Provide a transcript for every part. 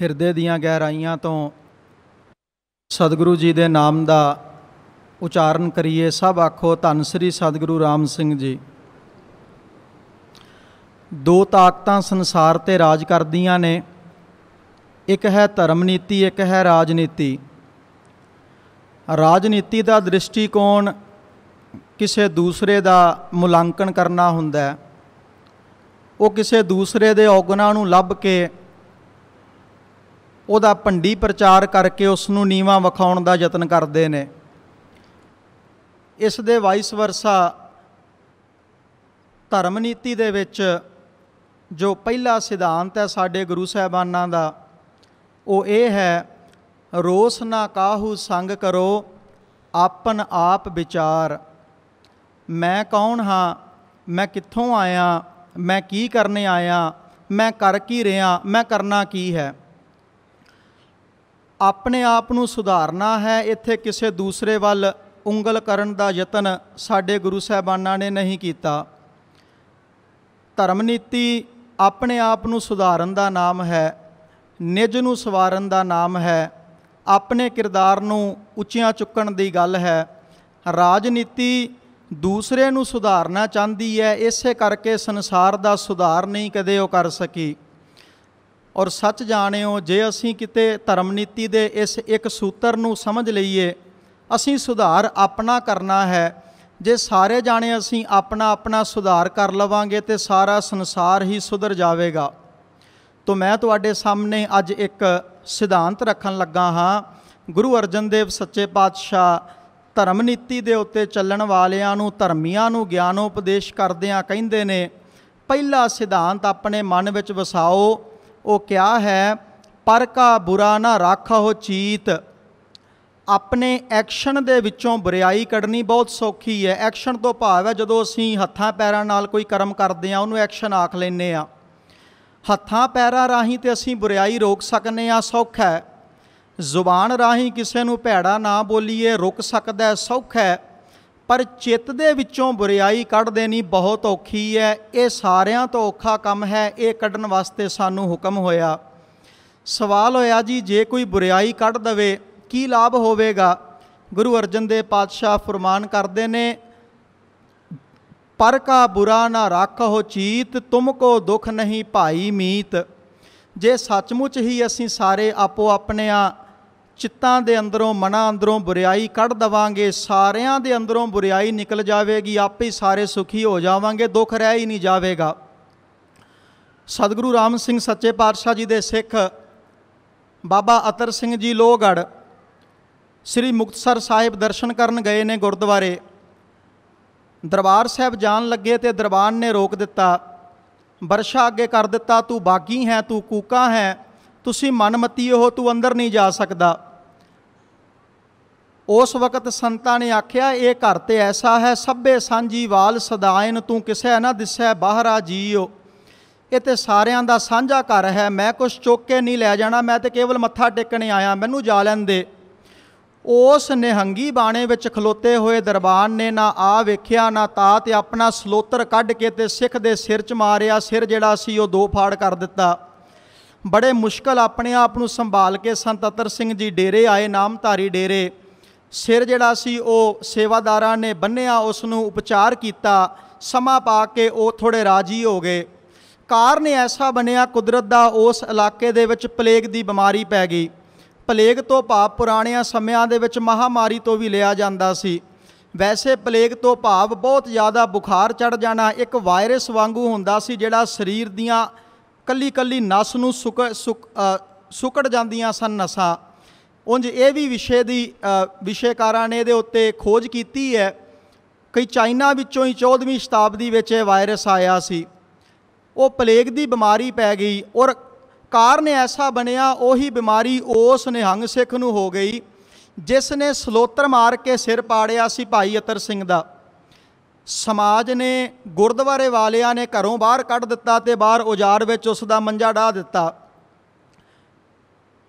ਹਿਰਦੇ ਦੀਆਂ ਗਹਿਰਾਈਆਂ ਤੋਂ ਸਤਿਗੁਰੂ ਜੀ ਦੇ ਨਾਮ ਦਾ ਉਚਾਰਨ ਕਰੀਏ ਸਭ ਆਖੋ ਧੰਨ ਸ੍ਰੀ ਸਤਿਗੁਰੂ ਰਾਮ ਸਿੰਘ ਜੀ ਦੋ ਤਾਕਤਾਂ ਸੰਸਾਰ ਤੇ ਰਾਜ ਕਰਦੀਆਂ ਨੇ ਇੱਕ ਹੈ ਧਰਮ ਨੀਤੀ ਇੱਕ ਹੈ ਰਾਜਨੀਤੀ ਰਾਜਨੀਤੀ ਦਾ ਦ੍ਰਿਸ਼ਟੀਕੋਣ ਕਿਸੇ ਦੂਸਰੇ ਦਾ ਮੁਲਾਂਕਣ ਕਰਨਾ ਹੁੰਦਾ ਉਹ ਕਿਸੇ ਦੂਸਰੇ ਦੇ ਔਗਣਾ ਨੂੰ ਲੱਭ ਕੇ ਉਹਦਾ ਭੰਡੀ ਪ੍ਰਚਾਰ ਕਰਕੇ ਉਸ ਨੂੰ ਨੀਵਾ ਵਿਖਾਉਣ ਦਾ ਯਤਨ ਕਰਦੇ ਨੇ ਇਸ ਦੇ ਵਾਈਸ ਵਰਸਾ ਧਰਮ ਨੀਤੀ ਦੇ ਵਿੱਚ ਜੋ ਪਹਿਲਾ ਸਿਧਾਂਤ ਹੈ ਸਾਡੇ ਗੁਰੂ ਸਾਹਿਬਾਨਾਂ ਦਾ ਉਹ ਇਹ ਹੈ ਰੋਸ ਨਾ ਕਾਹੂ ਸੰਗ ਕਰੋ ਆਪਨ ਆਪ ਵਿਚਾਰ ਮੈਂ ਕੌਣ ਹਾਂ ਮੈਂ ਕਿੱਥੋਂ ਆਇਆ ਮੈਂ ਕੀ ਕਰਨੇ ਆਇਆ ਮੈਂ ਕਰ ਕੀ ਰਿਹਾ ਮੈਂ ਕਰਨਾ ਕੀ ਹੈ ਆਪਣੇ ਆਪ ਨੂੰ ਸੁਧਾਰਨਾ ਹੈ ਇੱਥੇ ਕਿਸੇ ਦੂਸਰੇ ਵੱਲ ਉਂਗਲ ਕਰਨ ਦਾ ਯਤਨ ਸਾਡੇ ਗੁਰੂ ਸਾਹਿਬਾਨਾਂ ਨੇ ਨਹੀਂ ਕੀਤਾ ਧਰਮ ਨੀਤੀ ਆਪਣੇ ਆਪ ਨੂੰ ਸੁਧਾਰਨ ਦਾ ਨਾਮ ਹੈ ਨਿਜ ਨੂੰ ਸਵਾਰਨ ਦਾ ਨਾਮ ਹੈ ਆਪਣੇ ਕਿਰਦਾਰ ਨੂੰ ਉੱਚੀਆਂ ਚੁੱਕਣ ਦੀ ਗੱਲ ਹੈ ਰਾਜਨੀਤੀ ਦੂਸਰੇ ਨੂੰ ਸੁਧਾਰਨਾ ਚਾਹੁੰਦੀ ਹੈ ਇਸੇ ਕਰਕੇ ਸੰਸਾਰ ਦਾ ਸੁਧਾਰ ਨਹੀਂ ਕਦੇ ਉਹ ਕਰ ਸਕੀ ਔਰ ਸੱਚ ਜਾਣਿਓ ਜੇ ਅਸੀਂ ਕਿਤੇ ਧਰਮ ਨੀਤੀ ਦੇ ਇਸ ਇੱਕ ਸੂਤਰ ਨੂੰ ਸਮਝ ਲਈਏ ਅਸੀਂ ਸੁਧਾਰ ਆਪਣਾ ਕਰਨਾ ਹੈ ਜੇ ਸਾਰੇ ਜਾਣੇ ਅਸੀਂ ਆਪਣਾ ਆਪਣਾ ਸੁਧਾਰ ਕਰ ਲਵਾਂਗੇ ਤੇ ਸਾਰਾ ਸੰਸਾਰ ਹੀ ਸੁਧਰ ਜਾਵੇਗਾ ਤੋਂ ਮੈਂ ਤੁਹਾਡੇ ਸਾਹਮਣੇ ਅੱਜ ਇੱਕ ਸਿਧਾਂਤ ਰੱਖਣ ਲੱਗਾ ਹਾਂ ਗੁਰੂ ਅਰਜਨ ਦੇਵ ਸੱਚੇ ਪਾਤਸ਼ਾਹ ਧਰਮ ਨੀਤੀ ਦੇ ਉੱਤੇ ਚੱਲਣ ਵਾਲਿਆਂ ਨੂੰ ਧਰਮੀਆਂ ਨੂੰ ਉਪਦੇਸ਼ ਕਰਦਿਆਂ ਕਹਿੰਦੇ ਨੇ ਪਹਿਲਾ ਸਿਧਾਂਤ ਆਪਣੇ ਮਨ ਵਿੱਚ ਵਸਾਓ ਉਹ ਕਿਹਾ ਹੈ ਪਰ ਕਾ ਬੁਰਾ ਨਾ ਰੱਖੋ ਚੀਤ ਆਪਣੇ ਐਕਸ਼ਨ ਦੇ ਵਿੱਚੋਂ ਬੁਰਾਈ ਕੱਢਣੀ ਬਹੁਤ ਸੌਖੀ ਹੈ ਐਕਸ਼ਨ ਤੋਂ ਭਾਵ ਹੈ ਜਦੋਂ ਅਸੀਂ ਹੱਥਾਂ ਪੈਰਾਂ ਨਾਲ ਕੋਈ ਕਰਮ ਕਰਦੇ ਆ ਉਹਨੂੰ ਐਕਸ਼ਨ ਆਖ ਲੈਨੇ ਆ ਹੱਥਾਂ ਪੈਰਾਂ ਰਾਹੀਂ ਤੇ ਅਸੀਂ ਬੁਰਾਈ ਰੋਕ ਸਕਨੇ ਆ ਸੌਖਾ ਜ਼ੁਬਾਨ ਰਾਹੀਂ ਕਿਸੇ ਨੂੰ ਭੈੜਾ ਨਾ ਬੋਲੀਏ ਰੁਕ ਸਕਦਾ ਸੌਖਾ ਪਰ ਚਿੱਤ ਦੇ ਵਿੱਚੋਂ ਬੁਰੀਾਈ ਕੱਢ ਦੇਣੀ ਬਹੁਤ ਔਖੀ ਹੈ ਇਹ ਸਾਰਿਆਂ ਤੋਂ ਔਖਾ ਕੰਮ ਹੈ ਇਹ ਕੱਢਣ ਵਾਸਤੇ ਸਾਨੂੰ ਹੁਕਮ ਹੋਇਆ ਸਵਾਲ ਹੋਇਆ ਜੀ ਜੇ ਕੋਈ ਬੁਰੀਾਈ ਕੱਢ ਦਵੇ ਕੀ ਲਾਭ ਹੋਵੇਗਾ ਗੁਰੂ ਅਰਜਨ ਦੇਵ ਪਾਤਸ਼ਾਹ ਫਰਮਾਨ ਕਰਦੇ ਨੇ ਪਰ ਕਾ ਬੁਰਾ ਨਾ ਰੱਖੋ ਚੀਤ ਤੁਮ ਕੋ ਦੁਖ ਨਹੀਂ ਭਾਈ ਮੀਤ ਜੇ ਸੱਚਮੁੱਚ ਹੀ ਅਸੀਂ ਸਾਰੇ ਆਪੋ ਆਪਣੇ ਆ ਚਿੱਤਾਂ ਦੇ ਅੰਦਰੋਂ ਮਨਾਂ ਅੰਦਰੋਂ ਬੁਰੀਾਈ ਕੱਢ ਦਵਾਂਗੇ ਸਾਰਿਆਂ ਦੇ ਅੰਦਰੋਂ ਬੁਰੀਾਈ ਨਿਕਲ ਜਾਵੇਗੀ ਆਪੇ ਸਾਰੇ ਸੁਖੀ ਹੋ ਜਾਵਾਂਗੇ ਦੁੱਖ ਰਹਿ ਹੀ ਨਹੀਂ ਜਾਵੇਗਾ ਸਤਿਗੁਰੂ ਰਾਮ ਸਿੰਘ ਸੱਚੇ ਪਾਤਸ਼ਾਹ ਜੀ ਦੇ ਸਿੱਖ ਬਾਬਾ ਅਤਰ ਸਿੰਘ ਜੀ ਲੋਹਗੜ ਸ੍ਰੀ ਮੁਕਤਸਰ ਸਾਹਿਬ ਦਰਸ਼ਨ ਕਰਨ ਗਏ ਨੇ ਗੁਰਦੁਆਰੇ ਦਰਬਾਰ ਸਾਹਿਬ ਜਾਣ ਲੱਗੇ ਤੇ ਦਰਬਾਨ ਨੇ ਰੋਕ ਦਿੱਤਾ ਵਰਸ਼ਾ ਅੱਗੇ ਕਰ ਦਿੱਤਾ ਤੂੰ ਬਾਗੀ ਹੈ ਤੂੰ ਕੂਕਾ ਹੈ ਤੁਸੀਂ ਮਨਮਤੀ ਹੋ ਤੂੰ ਅੰਦਰ ਨਹੀਂ ਜਾ ਸਕਦਾ ਉਸ ਵਕਤ ਸੰਤਾਂ ਨੇ ਆਖਿਆ ਇਹ ਘਰ ਤੇ ਐਸਾ ਹੈ ਸਭੇ ਸਾਂਝੀ ਵਾਲ ਸਦਾਇਨ ਤੂੰ ਕਿਸੇ ਨਾ ਦਿਸੈ ਬਾਹਰਾ ਜੀਓ ਇਹ ਤੇ ਸਾਰਿਆਂ ਦਾ ਸਾਂਝਾ ਘਰ ਹੈ ਮੈਂ ਕੁਝ ਚੁੱਕ ਕੇ ਨਹੀਂ ਲੈ ਜਾਣਾ ਮੈਂ ਤੇ ਕੇਵਲ ਮੱਥਾ ਟੇਕਣੇ ਆਇਆ ਮੈਨੂੰ ਜਾ ਲੈਣ ਦੇ ਉਸ ਨਿਹੰਗੀ ਬਾਣੇ ਵਿੱਚ ਖਲੋਤੇ ਹੋਏ ਦਰਬਾਨ ਨੇ ਨਾ ਆ ਵੇਖਿਆ ਨਾ ਤਾ ਤੇ ਆਪਣਾ ਸਲੋਤਰ ਕੱਢ ਕੇ ਤੇ ਸਿੱਖ ਦੇ ਸਿਰ 'ਚ ਮਾਰਿਆ ਸਿਰ ਜਿਹੜਾ ਸੀ ਉਹ ਦੋ ਫਾੜ ਕਰ ਦਿੱਤਾ ਬੜੇ ਮੁਸ਼ਕਲ ਆਪਣੇ ਆਪ ਨੂੰ ਸੰਭਾਲ ਕੇ ਸੰਤ ਅਤਰ ਸਿੰਘ ਜੀ ਡੇਰੇ ਆਏ ਨਾਮਧਾਰੀ ਡੇਰੇ ਸਿਰ ਜਿਹੜਾ ਸੀ ਉਹ ਸੇਵਾਦਾਰਾਂ ਨੇ ਬੰਨਿਆ ਉਸ ਨੂੰ ਉਪਚਾਰ ਕੀਤਾ ਸਮਾਂ ਪਾ ਕੇ ਉਹ ਥੋੜੇ ਰਾਜੀ ਹੋ ਗਏ ਕਾਰਨ ਐਸਾ ਬਣਿਆ ਕੁਦਰਤ ਦਾ ਉਸ ਇਲਾਕੇ ਦੇ ਵਿੱਚ ਪਲੇਗ ਦੀ ਬਿਮਾਰੀ ਪੈ ਗਈ ਪਲੇਗ ਤੋਂ ਭਾਵ ਪੁਰਾਣਿਆਂ ਸਮਿਆਂ ਦੇ ਵਿੱਚ ਮਹਾਮਾਰੀ ਤੋਂ ਵੀ ਲਿਆ ਜਾਂਦਾ ਸੀ ਵੈਸੇ ਪਲੇਗ ਤੋਂ ਭਾਵ ਬਹੁਤ ਜ਼ਿਆਦਾ ਬੁਖਾਰ ਚੜ ਜਾਣਾ ਇੱਕ ਵਾਇਰਸ ਵਾਂਗੂ ਹੁੰਦਾ ਸੀ ਜਿਹੜਾ ਸਰੀਰ ਦੀਆਂ ਕੱਲੀ ਕੱਲੀ ਨਸ ਨੂੰ ਸੁਕ ਸੁਕੜ ਜਾਂਦੀਆਂ ਸਨ ਨਸਾਂ ਉੰਜ ਇਹ ਵੀ ਵਿਸ਼ੇ ਦੀ ਵਿਸ਼ੇਕਾਰਾਂ ਨੇ ਇਹਦੇ ਉੱਤੇ ਖੋਜ ਕੀਤੀ ਹੈ ਕਈ ਚਾਈਨਾ ਵਿੱਚੋਂ ਹੀ 14ਵੀਂ ਸ਼ਤਾਬਦੀ ਵਿੱਚ ਇਹ ਵਾਇਰਸ ਆਇਆ ਸੀ ਉਹ ਪਲੇਗ ਦੀ ਬਿਮਾਰੀ ਪੈ ਗਈ ਔਰ ਕਾਰਨ ਐਸਾ ਬਣਿਆ ਉਹੀ ਬਿਮਾਰੀ ਉਸ ਨਿਹੰਗ ਸਿੱਖ ਨੂੰ ਹੋ ਗਈ ਜਿਸ ਨੇ ਸਲੋਤਰ ਮਾਰ ਕੇ ਸਿਰ ਪਾੜਿਆ ਸੀ ਭਾਈ ਅਤਰ ਸਿੰਘ ਦਾ ਸਮਾਜ ਨੇ ਗੁਰਦੁਆਰੇ ਵਾਲਿਆਂ ਨੇ ਘਰੋਂ ਬਾਹਰ ਕੱਢ ਦਿੱਤਾ ਤੇ ਬਾਹਰ ਉਜਾੜ ਵਿੱਚ ਉਸ ਦਾ ਮੰਜਾ ਢਾ ਦਿੱਤਾ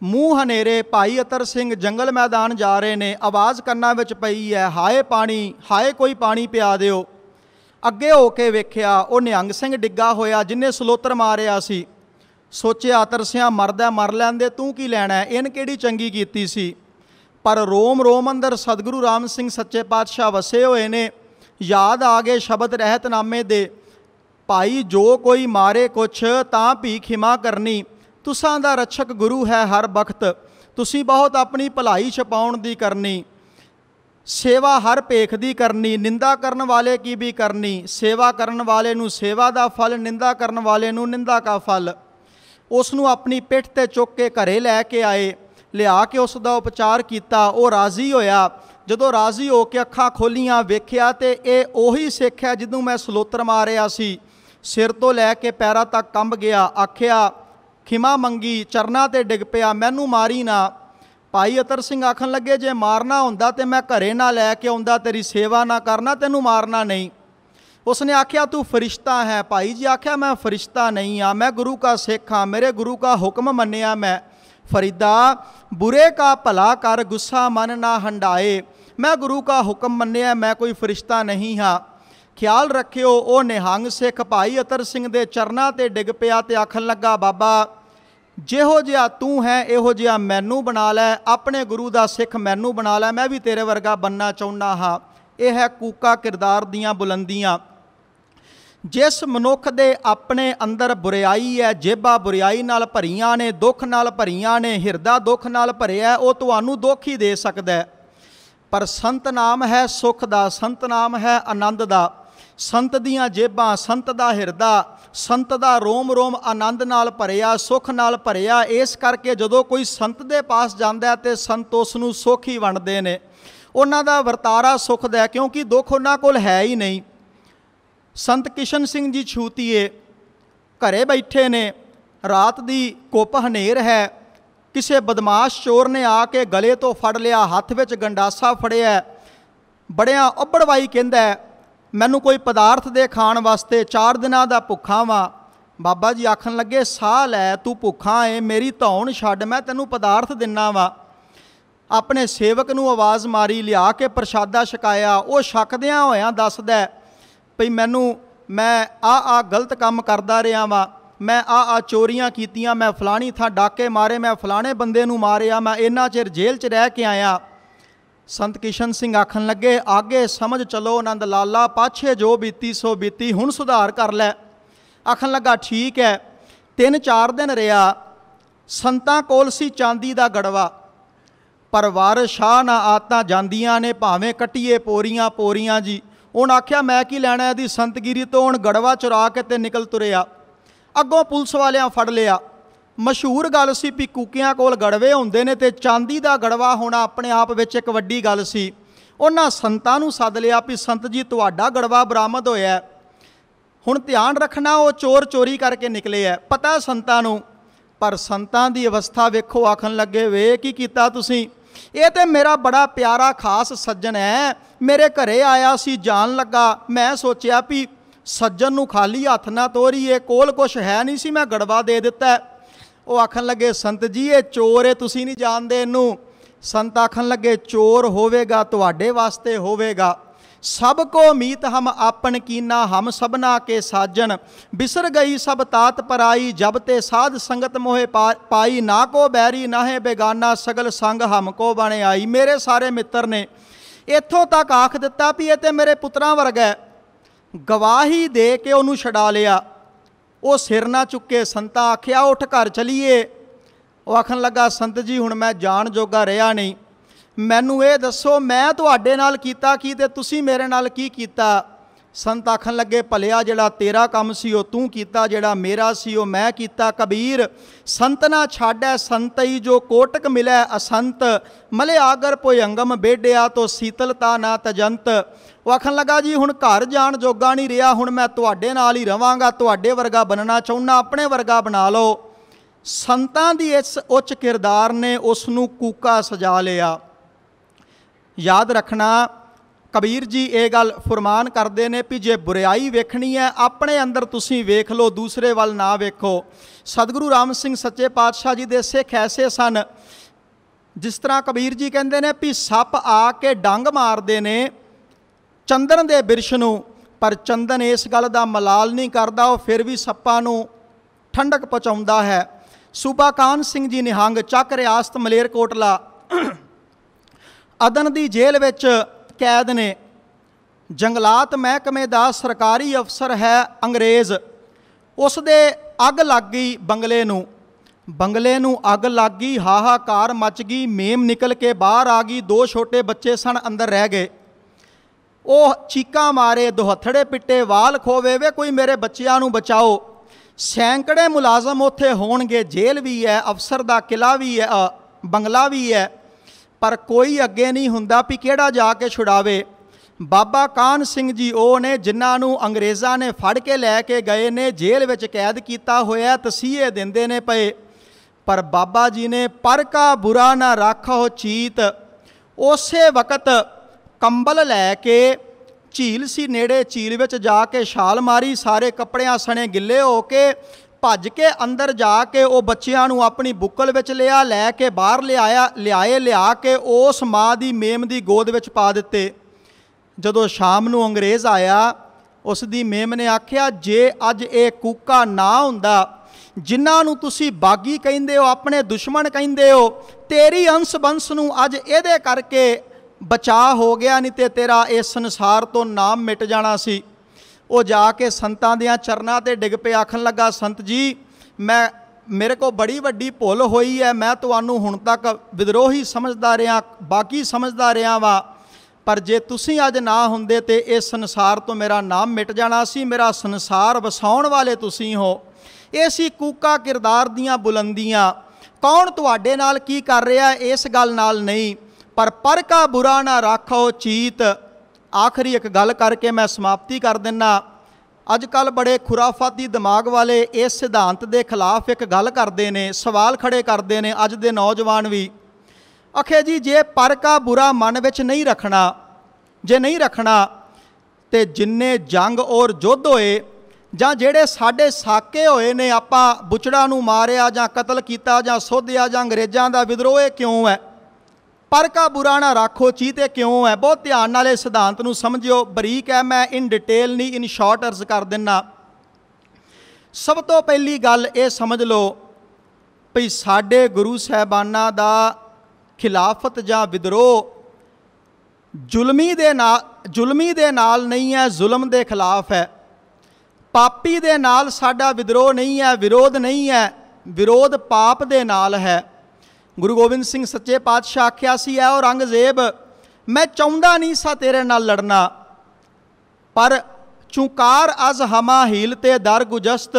ਮੂੰਹ ਹਨੇਰੇ ਭਾਈ ਅਤਰ ਸਿੰਘ ਜੰਗਲ ਮੈਦਾਨ ਜਾ ਰਹੇ ਨੇ ਆਵਾਜ਼ ਕੰਨਾਂ ਵਿੱਚ ਪਈ ਹੈ ਹਾਏ ਪਾਣੀ ਹਾਏ ਕੋਈ ਪਾਣੀ ਪਿਆ ਦਿਓ ਅੱਗੇ ਹੋ ਕੇ ਵੇਖਿਆ ਉਹ ਨਿਹੰਗ ਸਿੰਘ ਡਿੱਗਾ ਹੋਇਆ ਜਿਨੇ ਸਲੋਤਰ ਮਾਰਿਆ ਸੀ ਸੋਚਿਆ ਤਰਸਿਆ ਮਰਦਾ ਮਰ ਲੈਂਦੇ ਤੂੰ ਕੀ ਲੈਣਾ ਇਹਨ ਕਿਹੜੀ ਚੰਗੀ ਕੀਤੀ ਸੀ ਪਰ ਰੋਮ ਰੋਮ ਅੰਦਰ ਸਤਿਗੁਰੂ ਰਾਮ ਸਿੰਘ ਸੱਚੇ ਪਾਤਸ਼ਾਹ ਵਸੇ ਹੋਏ ਨੇ ਯਾਦ ਆ ਗਏ ਸ਼ਬਦ ਨਾਮੇ ਦੇ ਭਾਈ ਜੋ ਕੋਈ ਮਾਰੇ ਕੁਛ ਤਾਂ ਵੀ ਖਿਮਾ ਕਰਨੀ ਤੁਸਾਂ ਦਾ ਰੱਖਕ ਗੁਰੂ ਹੈ ਹਰ ਵਕਤ ਤੁਸੀਂ ਬਹੁਤ ਆਪਣੀ ਭਲਾਈ ਛਪਾਉਣ ਦੀ ਕਰਨੀ ਸੇਵਾ ਹਰ ਭੇਖ ਦੀ ਕਰਨੀ ਨਿੰਦਾ ਕਰਨ ਵਾਲੇ ਕੀ ਵੀ ਕਰਨੀ ਸੇਵਾ ਕਰਨ ਵਾਲੇ ਨੂੰ ਸੇਵਾ ਦਾ ਫਲ ਨਿੰਦਾ ਕਰਨ ਵਾਲੇ ਨੂੰ ਨਿੰਦਾ ਦਾ ਫਲ ਉਸ ਨੂੰ ਆਪਣੀ ਪਿੱਠ ਤੇ ਚੁੱਕ ਕੇ ਘਰੇ ਲੈ ਕੇ ਆਏ ਲਿਆ ਕੇ ਉਸ ਦਾ ਉਪਚਾਰ ਕੀਤਾ ਉਹ ਰਾਜ਼ੀ ਹੋਇਆ ਜਦੋਂ ਰਾਜ਼ੀ ਹੋ ਕੇ ਅੱਖਾਂ ਖੋਲੀਆਂ ਵੇਖਿਆ ਤੇ ਇਹ ਉਹੀ ਸਿੱਖ ਹੈ ਜਿੱਦੋਂ ਮੈਂ ਸਲੋਤਰ ਮਾਰਿਆ ਸੀ ਸਿਰ ਤੋਂ ਲੈ ਕੇ ਪੈਰਾਂ ਤੱਕ ਕੰਬ ਗਿਆ ਆਖਿਆ ਖਿਮਾ ਮੰਗੀ ਚਰਨਾ ਤੇ ਡਿੱਗ ਪਿਆ ਮੈਨੂੰ ਮਾਰੀ ਨਾ ਭਾਈ ਅਤਰ ਸਿੰਘ ਆਖਣ ਲੱਗੇ ਜੇ ਮਾਰਨਾ ਹੁੰਦਾ ਤੇ ਮੈਂ ਘਰੇ ਨਾ ਲੈ ਕੇ ਆਉਂਦਾ ਤੇਰੀ ਸੇਵਾ ਨਾ ਕਰਨਾ ਤੈਨੂੰ ਮਾਰਨਾ ਨਹੀਂ ਉਸਨੇ ਆਖਿਆ ਤੂੰ ਫਰਿਸ਼ਤਾ ਹੈ ਭਾਈ ਜੀ ਆਖਿਆ ਮੈਂ ਫਰਿਸ਼ਤਾ ਨਹੀਂ ਆ ਮੈਂ ਗੁਰੂ ਕਾ ਸਿੱਖ ਆ ਮੇਰੇ ਗੁਰੂ ਕਾ ਹੁਕਮ ਮੰਨਿਆ ਮੈਂ ਫਰੀਦਾ ਬੁਰੇ ਕਾ ਭਲਾ ਕਰ ਗੁੱਸਾ ਮਨ ਨਾ ਹੰਡਾਏ ਮੈਂ ਗੁਰੂ ਕਾ ਹੁਕਮ ਮੰਨਿਆ ਮੈਂ ਕੋਈ ਫਰਿਸ਼ਤਾ ਨਹੀਂ ਹਾਂ ਖਿਆਲ ਰੱਖਿਓ ਉਹ ਨਿਹੰਗ ਸਿੱਖ ਭਾਈ ਅਤਰ ਸਿੰਘ ਦੇ ਚਰਨਾਂ ਤੇ ਡਿੱਗ ਪਿਆ ਤੇ ਆਖਣ ਲੱਗਾ ਬਾਬਾ ਜਿਹੋ ਜਿਹਾ ਤੂੰ ਹੈ ਇਹੋ ਜਿਹਾ ਮੈਨੂੰ ਬਣਾ ਲੈ ਆਪਣੇ ਗੁਰੂ ਦਾ ਸਿੱਖ ਮੈਨੂੰ ਬਣਾ ਲੈ ਮੈਂ ਵੀ ਤੇਰੇ ਵਰਗਾ ਬੰਨਾ ਚਾਹੁੰਦਾ ਹਾਂ ਇਹ ਹੈ ਕੂਕਾ ਕਿਰਦਾਰ ਦੀਆਂ ਬੁਲੰਦੀਆਂ ਜਿਸ ਮਨੁੱਖ ਦੇ ਆਪਣੇ ਅੰਦਰ ਬੁਰੀਾਈ ਹੈ ਜੇਬਾਂ ਬੁਰੀਾਈ ਨਾਲ ਭਰੀਆਂ ਨੇ ਦੁੱਖ ਨਾਲ ਭਰੀਆਂ ਨੇ ਹਿਰਦਾ ਦੁੱਖ ਨਾਲ ਭਰਿਆ ਉਹ ਤੁਹਾਨੂੰ ਦੁੱਖ ਹੀ ਦੇ ਸਕਦਾ ਹੈ ਪਰ ਸੰਤ ਨਾਮ ਹੈ ਸੁਖ ਦਾ ਸੰਤ ਨਾਮ ਹੈ ਆਨੰਦ ਦਾ ਸੰਤ ਦੀਆਂ ਜੇਬਾਂ ਸੰਤ ਦਾ ਹਿਰਦਾ ਸੰਤ ਦਾ ਰੋਮ ਰੋਮ ਆਨੰਦ ਨਾਲ ਭਰਿਆ ਸੁਖ ਨਾਲ ਭਰਿਆ ਇਸ ਕਰਕੇ ਜਦੋਂ ਕੋਈ ਸੰਤ ਦੇ ਪਾਸ ਜਾਂਦਾ ਹੈ ਤੇ ਸੰਤ ਉਸ ਨੂੰ ਸੁਖ ਹੀ ਵੰਡਦੇ ਨੇ ਉਹਨਾਂ ਦਾ ਵਰਤਾਰਾ ਸੁਖ ਦਾ ਕਿਉਂਕਿ ਦੁੱਖ ਉਹਨਾਂ ਕੋਲ ਹੈ ਹੀ ਨਹੀਂ ਸੰਤ ਕਿਸ਼ਨ ਸਿੰਘ ਜੀ ਛੂਤੀਏ ਘਰੇ ਬੈਠੇ ਨੇ ਰਾਤ ਦੀ ਕੋਪ ਹਨੇਰ ਹੈ ਕਿਸੇ ਬਦਮਾਸ਼ ਚੋਰ ਨੇ ਆ ਕੇ ਗਲੇ ਤੋਂ ਫੜ ਲਿਆ ਹੱਥ ਵਿੱਚ ਗੰਡਾਸਾ ਫੜਿਆ ਬੜਿਆਂ ਉੱਬੜਵਾਈ ਕਹਿੰਦਾ ਮੈਨੂੰ ਕੋਈ ਪਦਾਰਥ ਦੇ ਖਾਣ ਵਾਸਤੇ 4 ਦਿਨਾਂ ਦਾ ਭੁੱਖਾ ਵਾਂ ਬਾਬਾ ਜੀ ਆਖਣ ਲੱਗੇ ਸਾਹ ਲੈ ਤੂੰ ਭੁੱਖਾ ਏ ਮੇਰੀ ਧੌਣ ਛੱਡ ਮੈਂ ਤੈਨੂੰ ਪਦਾਰਥ ਦਿੰਨਾ ਵਾਂ ਆਪਣੇ ਸੇਵਕ ਨੂੰ ਆਵਾਜ਼ ਮਾਰੀ ਲਿਆ ਕੇ ਪ੍ਰਸ਼ਾਦਾ ਛਕਾਇਆ ਉਹ ਛਕਦਿਆਂ ਹੋਇਆਂ ਦੱਸਦਾ ਭਈ ਮੈਨੂੰ ਮੈਂ ਆ ਆ ਗਲਤ ਕੰਮ ਕਰਦਾ ਰਿਹਾ ਵਾਂ ਮੈਂ ਆ ਆ ਚੋਰੀਆਂ ਕੀਤੀਆਂ ਮੈਂ ਫਲਾਣੀ ਥਾਂ ਡਾਕੇ ਮਾਰੇ ਮੈਂ ਫਲਾਣੇ ਬੰਦੇ ਨੂੰ ਮਾਰਿਆ ਮੈਂ ਇੰਨਾ ਚਿਰ ਜੇਲ੍ਹ 'ਚ ਰਹਿ ਕੇ ਆਇਆ ਸੰਤ ਕਿਸ਼ਨ ਸਿੰਘ ਆਖਣ ਲੱਗੇ ਆਗੇ ਸਮਝ ਚਲੋ ਆਨੰਦ ਲਾਲਾ ਪਾਛੇ ਜੋ ਬੀਤੀ ਸੋ ਬੀਤੀ ਹੁਣ ਸੁਧਾਰ ਕਰ ਲੈ ਆਖਣ ਲੱਗਾ ਠੀਕ ਹੈ ਤਿੰਨ ਚਾਰ ਦਿਨ ਰਿਆ ਸੰਤਾਂ ਕੋਲ ਸੀ ਚਾਂਦੀ ਦਾ ਗੜਵਾ ਪਰ ਵਾਰਸ਼ਾ ਨਾ ਆਤਾ ਜਾਂਦੀਆਂ ਨੇ ਭਾਵੇਂ ਕਟੀਏ ਪੋਰੀਆਂ ਪੋਰੀਆਂ ਜੀ ਹੁਣ ਆਖਿਆ ਮੈਂ ਕੀ ਲੈਣਾ ਇਹਦੀ ਸੰਤਗੀਰੀ ਤੋਂ ਹੁਣ ਗੜਵਾ ਚੁਰਾ ਕੇ ਤੇ ਨਿਕਲ ਤੁਰਿਆ ਅੱਗੋਂ ਪੁਲਿਸ ਵਾਲਿਆਂ ਫੜ ਲਿਆ ਮਸ਼ਹੂਰ ਗੱਲ ਸੀ ਵੀ ਕੂਕਿਆਂ ਕੋਲ ਗੜਵੇ ਹੁੰਦੇ ਨੇ ਤੇ ਚਾਂਦੀ ਦਾ ਗੜਵਾ ਹੋਣਾ ਆਪਣੇ ਆਪ ਵਿੱਚ ਇੱਕ ਵੱਡੀ ਗੱਲ ਸੀ ਉਹਨਾਂ ਸੰਤਾਂ ਨੂੰ ਸੱਦ ਲਿਆ ਵੀ ਸੰਤ ਜੀ ਤੁਹਾਡਾ ਗੜਵਾ ਬਰਾਮਦ ਹੋਇਆ ਹੁਣ ਧਿਆਨ ਰੱਖਣਾ ਉਹ ਚੋਰ ਚੋਰੀ ਕਰਕੇ ਨਿਕਲੇ ਐ ਪਤਾ ਸੰਤਾਂ ਨੂੰ ਪਰ ਸੰਤਾਂ ਦੀ ਅਵਸਥਾ ਵੇਖੋ ਆਖਣ ਲੱਗੇ ਵੇ ਕੀ ਕੀਤਾ ਤੁਸੀਂ ਇਹ ਤੇ ਮੇਰਾ ਬੜਾ ਪਿਆਰਾ ਖਾਸ ਸੱਜਣ ਹੈ ਮੇਰੇ ਘਰੇ ਆਇਆ ਸੀ ਜਾਣ ਲੱਗਾ ਮੈਂ ਸੋਚਿਆ ਵੀ ਸੱਜਣ ਨੂੰ ਖਾਲੀ ਹੱਥ ਨਾ ਤੋਰੀਏ ਕੋਲ ਕੁਛ ਹੈ ਨਹੀਂ ਸੀ ਮੈਂ ਗੜਵਾ ਦੇ ਦਿੱਤਾ ਉਹ ਆਖਣ ਲੱਗੇ ਸੰਤ ਜੀ ਇਹ ਚੋਰ ਹੈ ਤੁਸੀਂ ਨਹੀਂ ਜਾਣਦੇ ਇਹਨੂੰ ਸੰਤ ਆਖਣ ਲੱਗੇ ਚੋਰ ਹੋਵੇਗਾ ਤੁਹਾਡੇ ਵਾਸਤੇ ਹੋਵੇਗਾ ਸਭ ਕੋ ਮੀਤ ਹਮ ਆਪਨ ਕੀਨਾ ਹਮ ਸਭਨਾ ਕੇ ਸਾਜਣ ਬਿਸਰ ਗਈ ਸਭ ਤਾਤ ਪਰਾਈ ਜਬ ਤੇ ਸਾਧ ਸੰਗਤ ਮੋਹਿ ਪਾਈ ਨਾ ਕੋ ਬੈਰੀ ਨਾਹੇ ਬੇਗਾਨਾ ਸਗਲ ਸੰਗ ਹਮ ਕੋ ਬਣ ਆਈ ਮੇਰੇ ਸਾਰੇ ਮਿੱਤਰ ਨੇ ਇੱਥੋਂ ਤੱਕ ਆਖ ਦਿੱਤਾ ਵੀ ਇਹ ਤੇ ਮੇਰੇ ਪੁੱਤਰਾਂ ਵਰਗਾ ਗਵਾਹੀ ਦੇ ਕੇ ਉਹਨੂੰ ਛਡਾ ਲਿਆ ਉਹ ਸਿਰ ਨਾ ਚੁੱਕੇ ਸੰਤਾ ਆਖਿਆ ਉੱਠ ਘਰ ਚਲੀਏ ਉਹ ਆਖਣ ਲੱਗਾ ਸੰਤ ਜੀ ਹੁਣ ਮੈਂ ਜਾਣ ਜੋਗਾ ਰਿਹਾ ਨਹੀਂ ਮੈਨੂੰ ਇਹ ਦੱਸੋ ਮੈਂ ਤੁਹਾਡੇ ਨਾਲ ਕੀਤਾ ਕੀ ਤੇ ਤੁਸੀਂ ਮੇਰੇ ਨਾਲ ਕੀ ਕੀਤਾ ਸੰਤ ਆਖਣ ਲੱਗੇ ਭਲਿਆ ਜਿਹੜਾ ਤੇਰਾ ਕੰਮ ਸੀ ਉਹ ਤੂੰ ਕੀਤਾ ਜਿਹੜਾ ਮੇਰਾ ਸੀ ਉਹ ਮੈਂ ਕੀਤਾ ਕਬੀਰ ਸੰਤ ਨਾ ਛਾੜੈ ਸੰਤਈ ਜੋ ਕੋਟਕ ਮਿਲੈ ਅਸੰਤ ਮਲੇ ਆਗਰ ਅੰਗਮ ਬੇਡਿਆ ਤੋ ਸੀਤਲਤਾ ਨਾ ਤਜੰਤ ਉਹ ਆਖਣ ਲੱਗਾ ਜੀ ਹੁਣ ਘਰ ਜਾਣ ਜੋਗਾ ਨਹੀਂ ਰਿਹਾ ਹੁਣ ਮੈਂ ਤੁਹਾਡੇ ਨਾਲ ਹੀ ਰਵਾਂਗਾ ਤੁਹਾਡੇ ਵਰਗਾ ਬਨਣਾ ਚਾਹੁੰਨਾ ਆਪਣੇ ਵਰਗਾ ਬਣਾ ਲਓ ਸੰਤਾਂ ਦੀ ਇਸ ਉੱਚ ਕਿਰਦਾਰ ਨੇ ਉਸ ਨੂੰ ਕੂਕਾ ਸਜਾ ਲਿਆ ਯਾਦ ਰੱਖਣਾ ਕਬੀਰ ਜੀ ਇਹ ਗੱਲ ਫਰਮਾਨ ਕਰਦੇ ਨੇ ਕਿ ਜੇ ਬੁਰਾਈ ਵੇਖਣੀ ਹੈ ਆਪਣੇ ਅੰਦਰ ਤੁਸੀਂ ਵੇਖ ਲਓ ਦੂਸਰੇ ਵੱਲ ਨਾ ਵੇਖੋ ਸਤਿਗੁਰੂ ਰਾਮ ਸਿੰਘ ਸੱਚੇ ਪਾਤਸ਼ਾਹ ਜੀ ਦੇ ਸਿੱਖ ਐਸੇ ਸਨ ਜਿਸ ਤਰ੍ਹਾਂ ਕਬੀਰ ਜੀ ਕਹਿੰਦੇ ਨੇ ਕਿ ਸੱਪ ਆ ਕੇ ਡੰਗ ਮਾਰਦੇ ਨੇ ਚੰਦਨ ਦੇ ਬਿਰਸ਼ ਨੂੰ ਪਰ ਚੰਦਨ ਇਸ ਗੱਲ ਦਾ ਮਲਾਲ ਨਹੀਂ ਕਰਦਾ ਉਹ ਫਿਰ ਵੀ ਸੱਪਾਂ ਨੂੰ ਠੰਡਕ ਪਹੁੰਚਾਉਂਦਾ ਹੈ ਸੂਬਾ ਕਾਨ ਸਿੰਘ ਜੀ ਨਿਹੰਗ ਚੱਕ ਰਿਆਸਤ ਮਲੇਰਕੋਟਲਾ ਅਦਨ ਦੀ ਜੇਲ੍ਹ ਵਿੱਚ ਕੈਦ ਨੇ ਜੰਗਲਾਤ ਮਹਿਕਮੇ ਦਾ ਸਰਕਾਰੀ ਅਫਸਰ ਹੈ ਅੰਗਰੇਜ਼ ਉਸ ਦੇ ਅੱਗ ਲੱਗ ਗਈ ਬੰਗਲੇ ਨੂੰ ਬੰਗਲੇ ਨੂੰ ਅੱਗ ਲੱਗ ਗਈ ਹਾਹਾਕਾਰ ਮਚ ਗਈ ਮੇਮ ਨਿਕਲ ਕੇ ਬਾਹਰ ਆ ਗਈ ਦੋ ਛੋਟੇ ਬੱਚੇ ਸਣ ਅੰਦਰ ਰਹਿ ਗਏ ਉਹ ਚੀਕਾਂ ਮਾਰੇ ਦੁਹੱਥੜੇ ਪਿੱਟੇ ਵਾਲ ਖੋਵੇ ਵੇ ਕੋਈ ਮੇਰੇ ਬੱਚਿਆਂ ਨੂੰ ਬਚਾਓ ਸੈਂਕੜੇ ਮੁਲਾਜ਼ਮ ਉੱਥੇ ਹੋਣਗੇ ਜੇਲ੍ਹ ਵੀ ਹੈ ਅਫਸਰ ਦਾ ਕਿਲਾ ਵੀ ਹੈ ਬੰਗਲਾ ਵੀ ਹੈ ਪਰ ਕੋਈ ਅੱਗੇ ਨਹੀਂ ਹੁੰਦਾ ਵੀ ਕਿਹੜਾ ਜਾ ਕੇ ਛੁਡਾਵੇ ਬਾਬਾ ਕਾਨ ਸਿੰਘ ਜੀ ਉਹ ਨੇ ਜਿਨ੍ਹਾਂ ਨੂੰ ਅੰਗਰੇਜ਼ਾਂ ਨੇ ਫੜ ਕੇ ਲੈ ਕੇ ਗਏ ਨੇ ਜੇਲ੍ਹ ਵਿੱਚ ਕੈਦ ਕੀਤਾ ਹੋਇਆ ਤਸੀਹੇ ਦਿੰਦੇ ਨੇ ਪਏ ਪਰ ਬਾਬਾ ਜੀ ਨੇ ਪਰ ਕਾ ਬੁਰਾ ਨਾ ਰੱਖੋ ਚੀਤ ਉਸੇ ਵਕਤ ਕੰਬਲ ਲੈ ਕੇ ਝੀਲ ਸੀ ਨੇੜੇ ਝੀਲ ਵਿੱਚ ਜਾ ਕੇ ਛਾਲ ਮਾਰੀ ਸਾਰੇ ਕੱਪੜਿਆਂ ਸਣੇ ਗਿੱਲੇ ਹੋ ਕੇ ਭੱਜ ਕੇ ਅੰਦਰ ਜਾ ਕੇ ਉਹ ਬੱਚਿਆਂ ਨੂੰ ਆਪਣੀ ਬੁੱਕਲ ਵਿੱਚ ਲਿਆ ਲੈ ਕੇ ਬਾਹਰ ਲਿਆਇਆ ਲਿਆਏ ਲਿਆ ਕੇ ਉਸ ਮਾਂ ਦੀ ਮੇਮ ਦੀ ਗੋਦ ਵਿੱਚ ਪਾ ਦਿੱਤੇ ਜਦੋਂ ਸ਼ਾਮ ਨੂੰ ਅੰਗਰੇਜ਼ ਆਇਆ ਉਸ ਦੀ ਮੇਮ ਨੇ ਆਖਿਆ ਜੇ ਅੱਜ ਇਹ ਕੂਕਾ ਨਾ ਹੁੰਦਾ ਜਿਨ੍ਹਾਂ ਨੂੰ ਤੁਸੀਂ ਬਾਗੀ ਕਹਿੰਦੇ ਹੋ ਆਪਣੇ ਦੁਸ਼ਮਣ ਕਹਿੰਦੇ ਹੋ ਤੇਰੀ ਅੰਸ ਬੰਸ ਨੂੰ ਅੱਜ ਇਹਦੇ ਕਰਕੇ ਬਚਾ ਹੋ ਗਿਆ ਨਹੀਂ ਤੇ ਤੇਰਾ ਇਸ ਸੰਸਾਰ ਤੋਂ ਨਾਮ ਮਿਟ ਜਾਣਾ ਸੀ ਉਹ ਜਾ ਕੇ ਸੰਤਾਂ ਦੇ ਚਰਨਾਂ ਤੇ ਡਿੱਗ ਪਏ ਆਖਣ ਲੱਗਾ ਸੰਤ ਜੀ ਮੈਂ ਮੇਰੇ ਕੋ ਬੜੀ ਵੱਡੀ ਭੁੱਲ ਹੋਈ ਹੈ ਮੈਂ ਤੁਹਾਨੂੰ ਹੁਣ ਤੱਕ ਵਿਦਰੋਹੀ ਸਮਝਦਾ ਰਿਹਾ ਬਾਕੀ ਸਮਝਦਾ ਰਿਹਾ ਵਾ ਪਰ ਜੇ ਤੁਸੀਂ ਅੱਜ ਨਾ ਹੁੰਦੇ ਤੇ ਇਸ ਸੰਸਾਰ ਤੋਂ ਮੇਰਾ ਨਾਮ ਮਿਟ ਜਾਣਾ ਸੀ ਮੇਰਾ ਸੰਸਾਰ ਵਸਾਉਣ ਵਾਲੇ ਤੁਸੀਂ ਹੋ ਇਹ ਸੀ ਕੂਕਾ ਕਿਰਦਾਰ ਦੀਆਂ ਬੁਲੰਦੀਆਂ ਕੌਣ ਤੁਹਾਡੇ ਨਾਲ ਕੀ ਕਰ ਰਿਹਾ ਇਸ ਗੱਲ ਨਾਲ ਨਹੀਂ ਪਰ ਪਰ ਕਾ ਬੁਰਾ ਨਾ ਰੱਖੋ ਚੀਤ ਆਖਰੀ ਇੱਕ ਗੱਲ ਕਰਕੇ ਮੈਂ ਸਮਾਪਤੀ ਕਰ ਦਿੰਨਾ ਅੱਜ ਕੱਲ ਬੜੇ ਖੁਰਾਫਾਤੀ ਦਿਮਾਗ ਵਾਲੇ ਇਸ ਸਿਧਾਂਤ ਦੇ ਖਿਲਾਫ ਇੱਕ ਗੱਲ ਕਰਦੇ ਨੇ ਸਵਾਲ ਖੜੇ ਕਰਦੇ ਨੇ ਅੱਜ ਦੇ ਨੌਜਵਾਨ ਵੀ ਅਖੇ ਜੀ ਜੇ ਪਰ ਕਾ ਬੁਰਾ ਮਨ ਵਿੱਚ ਨਹੀਂ ਰੱਖਣਾ ਜੇ ਨਹੀਂ ਰੱਖਣਾ ਤੇ ਜਿੰਨੇ ਜੰਗ ਔਰ ਜੁੱਧ ਹੋਏ ਜਾਂ ਜਿਹੜੇ ਸਾਡੇ ਸਾਕੇ ਹੋਏ ਨੇ ਆਪਾਂ ਬੁਚੜਾ ਨੂੰ ਮਾਰਿਆ ਜਾਂ ਕਤਲ ਕੀਤਾ ਜਾਂ ਸੋਧਿਆ ਜਾਂ ਅੰਗਰੇਜ਼ਾਂ ਦਾ ਵਿਦਰੋਹ ਇਹ ਕਿਉਂ ਹੈ ਪਰ ਕਾ ਬੁਰਾ ਨਾ ਰੱਖੋ ਚੀ ਤੇ ਕਿਉਂ ਹੈ ਬਹੁਤ ਧਿਆਨ ਨਾਲ ਇਹ ਸਿਧਾਂਤ ਨੂੰ ਸਮਝਿਓ ਬਰੀਕ ਹੈ ਮੈਂ ਇਨ ਡਿਟੇਲ ਨਹੀਂ ਇਨ ਸ਼ਾਰਟ ਅਰਜ਼ ਕਰ ਦਿੰਨਾ ਸਭ ਤੋਂ ਪਹਿਲੀ ਗੱਲ ਇਹ ਸਮਝ ਲਓ ਭਈ ਸਾਡੇ ਗੁਰੂ ਸਹਿਬਾਨਾਂ ਦਾ ਖਿਲਾਫਤ ਜਾਂ ਵਿਦਰੋਹ ਜ਼ੁਲਮੀ ਦੇ ਨਾਲ ਜ਼ੁਲਮੀ ਦੇ ਨਾਲ ਨਹੀਂ ਹੈ ਜ਼ੁਲਮ ਦੇ ਖਿਲਾਫ ਹੈ ਪਾਪੀ ਦੇ ਨਾਲ ਸਾਡਾ ਵਿਦਰੋਹ ਨਹੀਂ ਹੈ ਵਿਰੋਧ ਨਹੀਂ ਹੈ ਵਿਰੋਧ ਪਾਪ ਦੇ ਨਾਲ ਹੈ ਗੁਰੂ ਗੋਬਿੰਦ ਸਿੰਘ ਸੱਚੇ ਪਾਤਸ਼ਾਹ ਆਖਿਆ ਸੀ ਐ ਔਰੰਗਜ਼ੇਬ ਮੈਂ ਚਾਹੁੰਦਾ ਨਹੀਂ ਸਾ ਤੇਰੇ ਨਾਲ ਲੜਨਾ ਪਰ ਚੁਕਾਰ ਅਜ਼ ਹਮਾ ਹੀਲ ਤੇ ਦਰ ਗੁਜਸਤ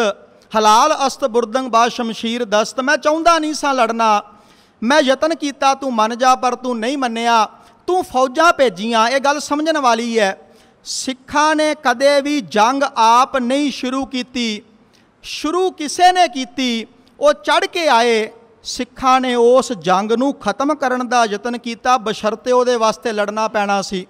ਹਲਾਲ ਅਸਤ ਬੁਰਦੰਗ ਬਾ ਸ਼ਮਸ਼ੀਰ ਦਸਤ ਮੈਂ ਚਾਹੁੰਦਾ ਨਹੀਂ ਸਾ ਲੜਨਾ ਮੈਂ ਯਤਨ ਕੀਤਾ ਤੂੰ ਮੰਨ ਜਾ ਪਰ ਤੂੰ ਨਹੀਂ ਮੰਨਿਆ ਤੂੰ ਫੌਜਾਂ ਭੇਜੀਆਂ ਇਹ ਗੱਲ ਸਮਝਣ ਵਾਲੀ ਹੈ ਸਿੱਖਾਂ ਨੇ ਕਦੇ ਵੀ ਜੰਗ ਆਪ ਨਹੀਂ ਸ਼ੁਰੂ ਕੀਤੀ ਸ਼ੁਰੂ ਕਿਸੇ ਨੇ ਕੀਤੀ ਉਹ ਚੜ ਕੇ ਆਏ ਸਿੱਖਾਂ ਨੇ ਉਸ ਜੰਗ ਨੂੰ ਖਤਮ ਕਰਨ ਦਾ ਯਤਨ ਕੀਤਾ ਬਸ਼ਰਤੇ ਉਹਦੇ ਵਾਸਤੇ ਲੜਨਾ ਪੈਣਾ ਸੀ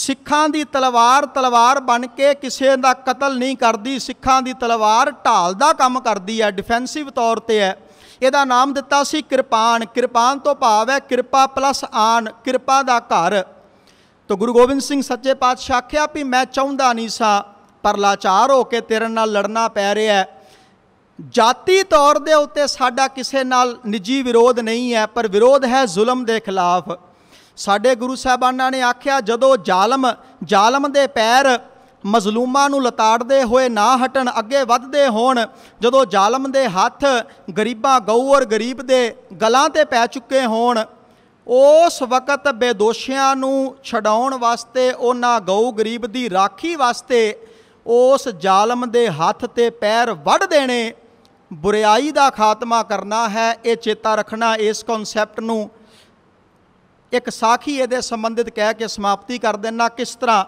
ਸਿੱਖਾਂ ਦੀ ਤਲਵਾਰ ਤਲਵਾਰ ਬਣ ਕੇ ਕਿਸੇ ਦਾ ਕਤਲ ਨਹੀਂ ਕਰਦੀ ਸਿੱਖਾਂ ਦੀ ਤਲਵਾਰ ਢਾਲ ਦਾ ਕੰਮ ਕਰਦੀ ਹੈ ਡਿਫੈਂਸਿਵ ਤੌਰ ਤੇ ਹੈ ਇਹਦਾ ਨਾਮ ਦਿੱਤਾ ਸੀ ਕਿਰਪਾਨ ਕਿਰਪਾਨ ਤੋਂ ਭਾਵ ਹੈ ਕਿਰਪਾ ਪਲੱਸ ਆਨ ਕਿਰਪਾ ਦਾ ਘਰ ਤਾਂ ਗੁਰੂ ਗੋਬਿੰਦ ਸਿੰਘ ਸੱਚੇ ਪਾਤਸ਼ਾਹ ਆਖਿਆ ਵੀ ਮੈਂ ਚਾਹੁੰਦਾ ਨਹੀਂ ਸਾਂ ਪਰ ਲਾਚਾਰ ਹੋ ਕੇ ਤੇਰੇ ਨਾਲ ਲੜਨਾ ਪੈ ਰਿਹਾ ਹੈ ਜਾਤੀ ਤੌਰ ਦੇ ਉੱਤੇ ਸਾਡਾ ਕਿਸੇ ਨਾਲ ਨਿੱਜੀ ਵਿਰੋਧ ਨਹੀਂ ਹੈ ਪਰ ਵਿਰੋਧ ਹੈ ਜ਼ੁਲਮ ਦੇ ਖਿਲਾਫ ਸਾਡੇ ਗੁਰੂ ਸਾਹਿਬਾਨਾਂ ਨੇ ਆਖਿਆ ਜਦੋਂ ਜ਼ਾਲਮ ਜ਼ਾਲਮ ਦੇ ਪੈਰ ਮਜ਼ਲੂਮਾਂ ਨੂੰ ਲਤਾੜਦੇ ਹੋਏ ਨਾ ਹਟਣ ਅੱਗੇ ਵੱਧਦੇ ਹੋਣ ਜਦੋਂ ਜ਼ਾਲਮ ਦੇ ਹੱਥ ਗਰੀਬਾਂ ਗਊ ਔਰ ਗਰੀਬ ਦੇ ਗਲਾਂ ਤੇ ਪੈ ਚੁੱਕੇ ਹੋਣ ਉਸ ਵਕਤ ਬੇਦੋਸ਼ੀਆਂ ਨੂੰ ਛਡਾਉਣ ਵਾਸਤੇ ਉਹਨਾਂ ਗਊ ਗਰੀਬ ਦੀ ਰਾਖੀ ਵਾਸਤੇ ਉਸ ਜ਼ਾਲਮ ਦੇ ਹੱਥ ਤੇ ਪੈਰ ਵੱਢ ਦੇਣੇ ਬੁਰਾਈ ਦਾ ਖਾਤਮਾ ਕਰਨਾ ਹੈ ਇਹ ਚੇਤਾ ਰੱਖਣਾ ਇਸ ਕਨਸੈਪਟ ਨੂੰ ਇੱਕ ਸਾਖੀ ਇਹਦੇ ਸੰਬੰਧਿਤ ਕਹਿ ਕੇ ਸਮਾਪਤੀ ਕਰ ਦੇਣਾ ਕਿਸ ਤਰ੍ਹਾਂ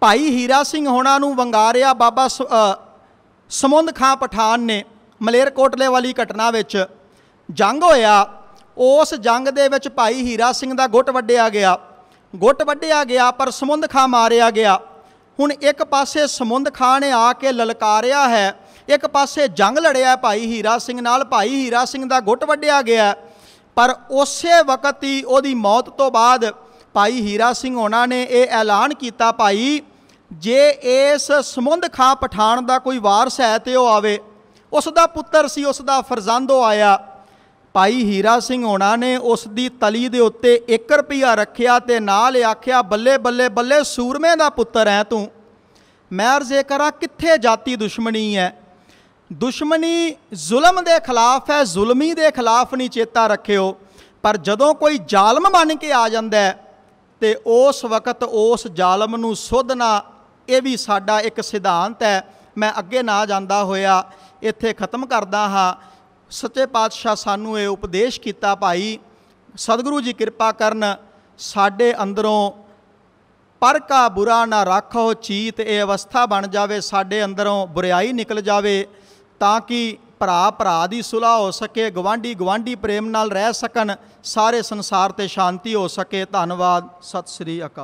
ਭਾਈ ਹੀਰਾ ਸਿੰਘ ਹੋਣਾ ਨੂੰ ਵੰਗਾਰਿਆ ਬਾਬਾ ਸਮੁੰਦ ਖਾਂ ਪਠਾਨ ਨੇ ਮਲੇਰਕੋਟਲੇ ਵਾਲੀ ਘਟਨਾ ਵਿੱਚ ਜੰਗ ਹੋਇਆ ਉਸ ਜੰਗ ਦੇ ਵਿੱਚ ਭਾਈ ਹੀਰਾ ਸਿੰਘ ਦਾ ਗੁੱਟ ਵੱਢਿਆ ਗਿਆ ਗੁੱਟ ਵੱਢਿਆ ਗਿਆ ਪਰ ਸਮੁੰਦ ਖਾਂ ਮਾਰਿਆ ਗਿਆ ਹੁਣ ਇੱਕ ਪਾਸੇ ਸਮੁੰਦ ਖਾਨ ਨੇ ਆ ਕੇ ਲਲਕਾਰਿਆ ਹੈ ਇੱਕ ਪਾਸੇ ਜੰਗ ਲੜਿਆ ਭਾਈ ਹੀਰਾ ਸਿੰਘ ਨਾਲ ਭਾਈ ਹੀਰਾ ਸਿੰਘ ਦਾ ਗੁੱਟ ਵੱਢਿਆ ਗਿਆ ਪਰ ਉਸੇ ਵਕਤ ਹੀ ਉਹਦੀ ਮੌਤ ਤੋਂ ਬਾਅਦ ਭਾਈ ਹੀਰਾ ਸਿੰਘ ਉਹਨਾਂ ਨੇ ਇਹ ਐਲਾਨ ਕੀਤਾ ਭਾਈ ਜੇ ਇਸ ਸਮੁੰਦ ਖਾਂ ਪਠਾਨ ਦਾ ਕੋਈ ਵਾਰਸ ਹੈ ਤੇ ਉਹ ਆਵੇ ਉਸ ਦਾ ਪੁੱਤਰ ਸੀ ਉਸ ਦਾ ਫਰਜ਼ੰਦ ਉਹ ਆਇਆ ਭਾਈ ਹੀਰਾ ਸਿੰਘ ਹੋਣਾ ਨੇ ਉਸ ਦੀ ਤਲੀ ਦੇ ਉੱਤੇ 1 ਰੁਪਿਆ ਰੱਖਿਆ ਤੇ ਨਾਲ ਆਖਿਆ ਬੱਲੇ ਬੱਲੇ ਬੱਲੇ ਸੂਰਮੇ ਦਾ ਪੁੱਤਰ ਐ ਤੂੰ ਮੈਂ ਅਰਜ਼ੇ ਕਰਾਂ ਕਿੱਥੇ ਜਾਤੀ ਦੁਸ਼ਮਣੀ ਐ ਦੁਸ਼ਮਣੀ ਜ਼ੁਲਮ ਦੇ ਖਿਲਾਫ ਐ ਜ਼ੁਲਮੀ ਦੇ ਖਿਲਾਫ ਨਹੀਂ ਚੇਤਾ ਰੱਖਿਓ ਪਰ ਜਦੋਂ ਕੋਈ ਜ਼ਾਲਮ ਬਣ ਕੇ ਆ ਜਾਂਦਾ ਤੇ ਉਸ ਵਕਤ ਉਸ ਜ਼ਾਲਮ ਨੂੰ ਸੋਧਣਾ ਇਹ ਵੀ ਸਾਡਾ ਇੱਕ ਸਿਧਾਂਤ ਹੈ ਮੈਂ ਅੱਗੇ ਨਾ ਜਾਂਦਾ ਹੋਇਆ ਇੱਥੇ ਖਤਮ ਕਰਦਾ ਹਾਂ ਸੱਚੇ ਪਾਤਸ਼ਾਹ ਸਾਨੂੰ ਇਹ ਉਪਦੇਸ਼ ਕੀਤਾ ਭਾਈ ਸਤਿਗੁਰੂ ਜੀ ਕਿਰਪਾ ਕਰਨ ਸਾਡੇ ਅੰਦਰੋਂ ਪਰ ਕਾ ਬੁਰਾ ਨਾ ਰੱਖੋ ਚੀਤ ਇਹ ਅਵਸਥਾ ਬਣ ਜਾਵੇ ਸਾਡੇ ਅੰਦਰੋਂ ਬੁਰਾਈ ਨਿਕਲ ਜਾਵੇ ਤਾਂ ਕਿ ਭਰਾ ਭਰਾ ਦੀ ਸੁਲਾ ਹੋ ਸਕੇ ਗਵਾਂਢੀ ਗਵਾਂਢੀ ਪ੍ਰੇਮ ਨਾਲ ਰਹਿ ਸਕਣ ਸਾਰੇ ਸੰਸਾਰ ਤੇ ਸ਼ਾਂਤੀ ਹੋ ਸਕੇ ਧੰਨਵਾਦ ਸਤਿ ਸ੍ਰੀ ਅਕਾਲ